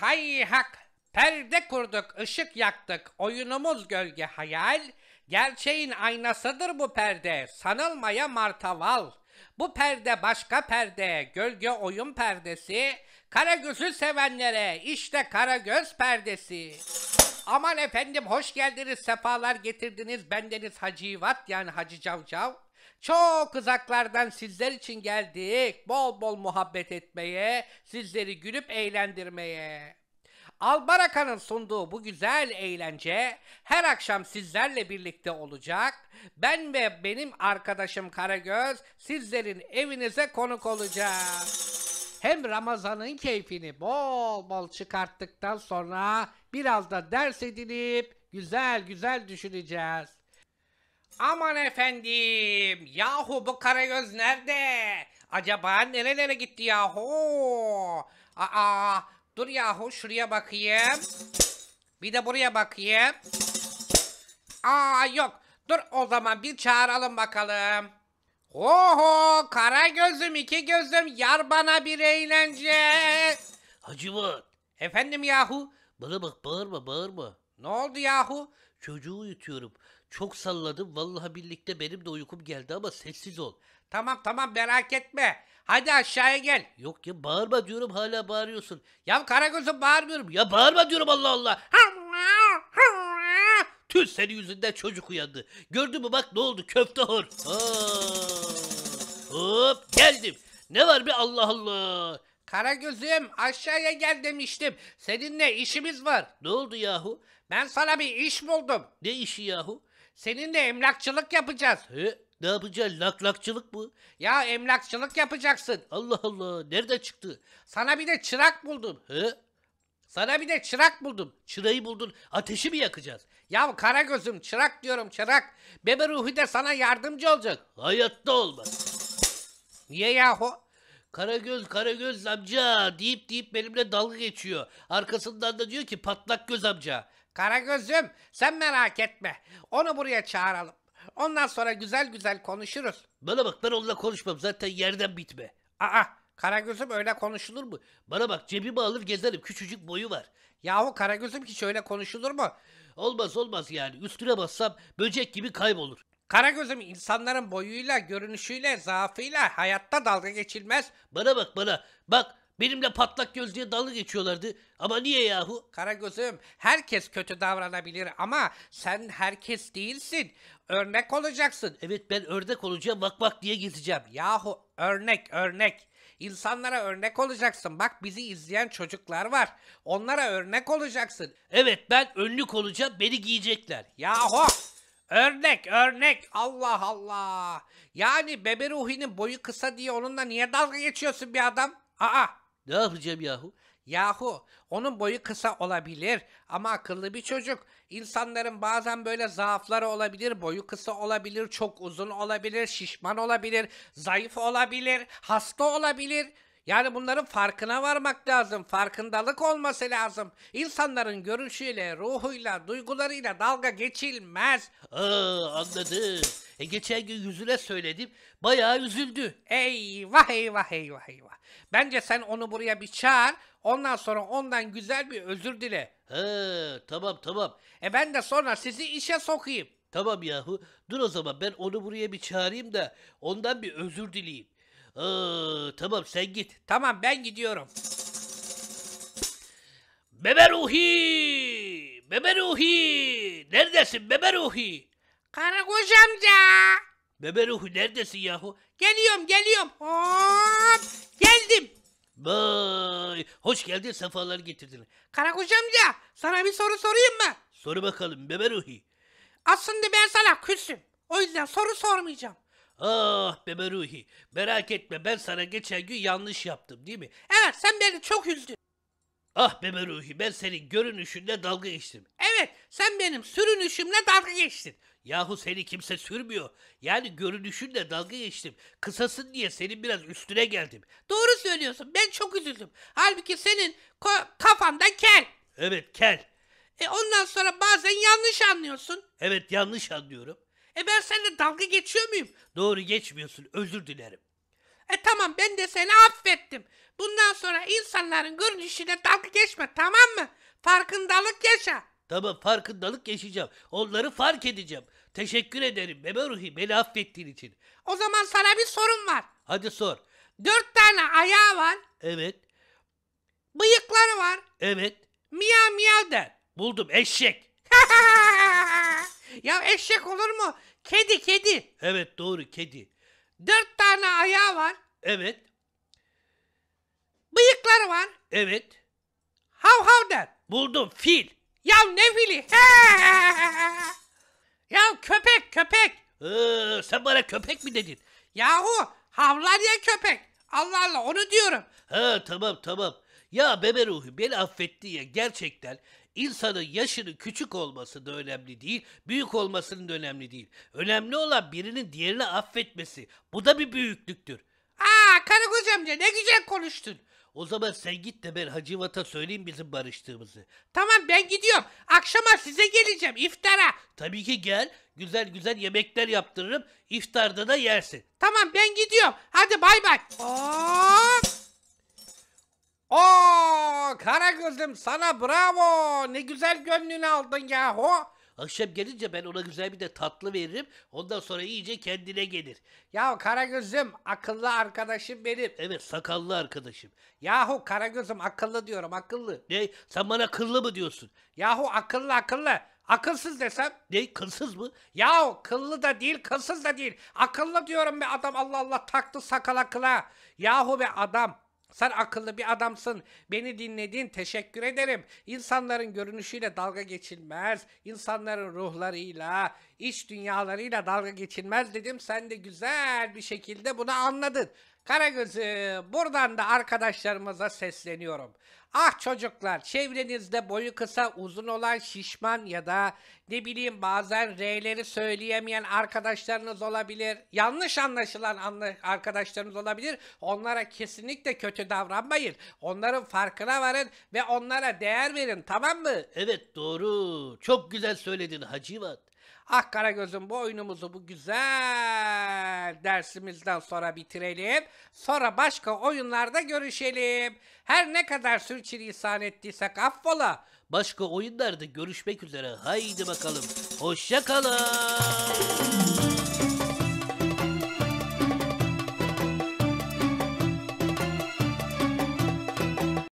hay hak. Perde kurduk, ışık yaktık, oyunumuz gölge hayal. Gerçeğin aynasıdır bu perde, sanılmaya martaval. Bu perde başka perde, gölge oyun perdesi. kara Karagöz'ü sevenlere işte kara göz perdesi. Aman efendim hoş geldiniz, sefalar getirdiniz. Bendeniz Hacı Yivat yani Hacı Cavcav. Çok uzaklardan sizler için geldik. Bol bol muhabbet etmeye, sizleri gülüp eğlendirmeye. Albaraka'nın sunduğu bu güzel eğlence her akşam sizlerle birlikte olacak. Ben ve benim arkadaşım Karagöz sizlerin evinize konuk olacağız. Hem Ramazan'ın keyfini bol bol çıkarttıktan sonra biraz da ders edinip güzel güzel düşüneceğiz. Aman efendim yahu bu karagöz nerede? Acaba nerelere gitti yahu? Aa dur yahu şuraya bakayım. Bir de buraya bakayım. Aa yok dur o zaman bir çağıralım bakalım. Oho kara gözüm iki gözüm yar bana bir eğlence. Hacıvat. Efendim yahu. Bana bak bağırma bağırma. Ne oldu yahu? Çocuğu uyutuyorum. Çok salladım. Vallahi birlikte benim de uykum geldi ama sessiz ol. Tamam tamam merak etme. Hadi aşağıya gel. Yok ya bağırma diyorum hala bağırıyorsun. Ya Karagöz'üm bağırmıyorum. Ya bağırma diyorum Allah Allah. Tüm senin yüzünden çocuk uyandı. Gördün mü bak ne oldu köfte hor. hop geldim. Ne var bir Allah Allah. Karagözüm aşağıya gel demiştim. Seninle işimiz var. Ne oldu yahu? Ben sana bir iş buldum. Ne işi yahu? Seninle emlakçılık yapacağız. He? Ne yapacaksın? Laklakçılık mı? Ya emlakçılık yapacaksın. Allah Allah. Nerede çıktı? Sana bir de çırak buldum. He? Sana bir de çırak buldum. Çırayı buldun. Ateşi mi yakacağız? Ya Karagöz'üm çırak diyorum çırak. Bebe Ruhi de sana yardımcı olacak. Hayatta olmaz. Niye yahu? Karagöz Karagöz amca deyip deyip benimle dalga geçiyor. Arkasından da diyor ki patlak göz amca. Karagöz'üm sen merak etme. Onu buraya çağıralım. Ondan sonra güzel güzel konuşuruz. Bana bak ben onunla konuşmam zaten yerden bitme. Aa Karagöz'üm öyle konuşulur mu? Bana bak cebimi alır gezerim küçücük boyu var. Yahu Karagöz'üm hiç öyle konuşulur mu? Olmaz olmaz yani üstüne bassam böcek gibi kaybolur. Kara gözüm insanların boyuyla, görünüşüyle, zaafıyla hayatta dalga geçilmez. Bana bak bana. Bak benimle patlak göz diye dalga geçiyorlardı. Ama niye yahu? Kara gözüm. herkes kötü davranabilir ama sen herkes değilsin. Örnek olacaksın. Evet ben örnek olacağım bak bak diye gideceğim. Yahu örnek örnek. İnsanlara örnek olacaksın. Bak bizi izleyen çocuklar var. Onlara örnek olacaksın. Evet ben önlük olacağım beni giyecekler. Yahu! Örnek örnek Allah Allah. Yani Bebe Ruhi'nin boyu kısa diye onunla niye dalga geçiyorsun bir adam? Aa ne yapacağım yahu? Yahu onun boyu kısa olabilir ama akıllı bir çocuk. İnsanların bazen böyle zaafları olabilir, boyu kısa olabilir, çok uzun olabilir, şişman olabilir, zayıf olabilir, hasta olabilir. Yani bunların farkına varmak lazım. Farkındalık olması lazım. İnsanların görüşüyle, ruhuyla, duygularıyla dalga geçilmez. Aa, anladım. E, geçen gün yüzüne söyledim. Bayağı üzüldü. Eyvah eyvah eyvah eyvah. Bence sen onu buraya bir çağır. Ondan sonra ondan güzel bir özür dile. He, tamam tamam. E ben de sonra sizi işe sokayım. Tamam yahu. Dur o zaman ben onu buraya bir çağırayım da ondan bir özür dileyim tamam sen git. Tamam ben gidiyorum. Bebe Ruhi! Bebe Ruhi! Neredesin Bebe Ruhi? Karakoç amca! Bebe Ruhi neredesin yahu? Geliyorum geliyorum. Hop! Geldim. Vay! Hoş geldin sefalar getirdin. Karakoç amca sana bir soru sorayım mı? Soru bakalım Bebe Ruhi. Aslında ben sana küsüm. O yüzden soru sormayacağım. Ah bebe Ruhi merak etme ben sana geçen gün yanlış yaptım değil mi? Evet sen beni çok üzdün. Ah bebe Ruhi ben senin görünüşünle dalga geçtim. Evet sen benim sürünüşümle dalga geçtin. Yahu seni kimse sürmüyor. Yani görünüşünle dalga geçtim. Kısasın diye senin biraz üstüne geldim. Doğru söylüyorsun ben çok üzüldüm. Halbuki senin kafanda kel. Evet kel. E ondan sonra bazen yanlış anlıyorsun. Evet yanlış anlıyorum. E ben seninle dalga geçiyor muyum? Doğru geçmiyorsun özür dilerim. E tamam ben de seni affettim. Bundan sonra insanların görünüşüne dalga geçme tamam mı? Farkındalık yaşa. Tamam farkındalık yaşayacağım. Onları fark edeceğim. Teşekkür ederim Meme Ruhi beni affettiğin için. O zaman sana bir sorum var. Hadi sor. Dört tane ayağı var. Evet. Bıyıkları var. Evet. Miyav miyav der. Buldum eşek. Ya eşek olur mu? Kedi kedi. Evet doğru kedi. Dört tane ayağı var. Evet. Bıyıkları var. Evet. Hav hav der. Buldum fil. Ya ne fili? ya köpek köpek. Ee, sen bana köpek mi dedin? Yahu havlar ya köpek. Allah Allah onu diyorum. Ha tamam tamam. Ya bebe ruhu beni affetti ya gerçekten insanın yaşının küçük olması da önemli değil, büyük olmasının da önemli değil. Önemli olan birinin diğerini affetmesi. Bu da bir büyüklüktür. Aa Karakoz amca ne güzel konuştun. O zaman sen git de ben Hacivat'a söyleyeyim bizim barıştığımızı. Tamam ben gidiyorum. Akşama size geleceğim iftara. Tabii ki gel. Güzel güzel yemekler yaptırırım. İftarda da yersin. Tamam ben gidiyorum. Hadi bay bay. Hop. Oo kara kızım sana bravo. Ne güzel gönlünü aldın yahu. Akşam gelince ben ona güzel bir de tatlı veririm. Ondan sonra iyice kendine gelir. Ya Karagöz'üm akıllı arkadaşım benim. Evet sakallı arkadaşım. Yahu Karagöz'üm akıllı diyorum akıllı. Ne? Sen bana kıllı mı diyorsun? Yahu akıllı akıllı. Akılsız desem. Ne? Kılsız mı? Yahu kıllı da değil kılsız da değil. Akıllı diyorum be adam Allah Allah taktı sakala kıla. Yahu be adam sen akıllı bir adamsın. Beni dinledin. Teşekkür ederim. İnsanların görünüşüyle dalga geçilmez. İnsanların ruhlarıyla, iç dünyalarıyla dalga geçilmez dedim. Sen de güzel bir şekilde bunu anladın. Karagöz'üm buradan da arkadaşlarımıza sesleniyorum. Ah çocuklar çevrenizde boyu kısa uzun olan şişman ya da ne bileyim bazen R'leri söyleyemeyen arkadaşlarınız olabilir. Yanlış anlaşılan anla arkadaşlarınız olabilir. Onlara kesinlikle kötü davranmayın. Onların farkına varın ve onlara değer verin tamam mı? Evet doğru. Çok güzel söyledin Hacivat. Ah Karagöz'ün bu oyunumuzu bu güzel dersimizden sonra bitirelim. Sonra başka oyunlarda görüşelim. Her ne kadar sürçülisan ettiysek affola. Başka oyunlarda görüşmek üzere. Haydi bakalım. hoşçakalın.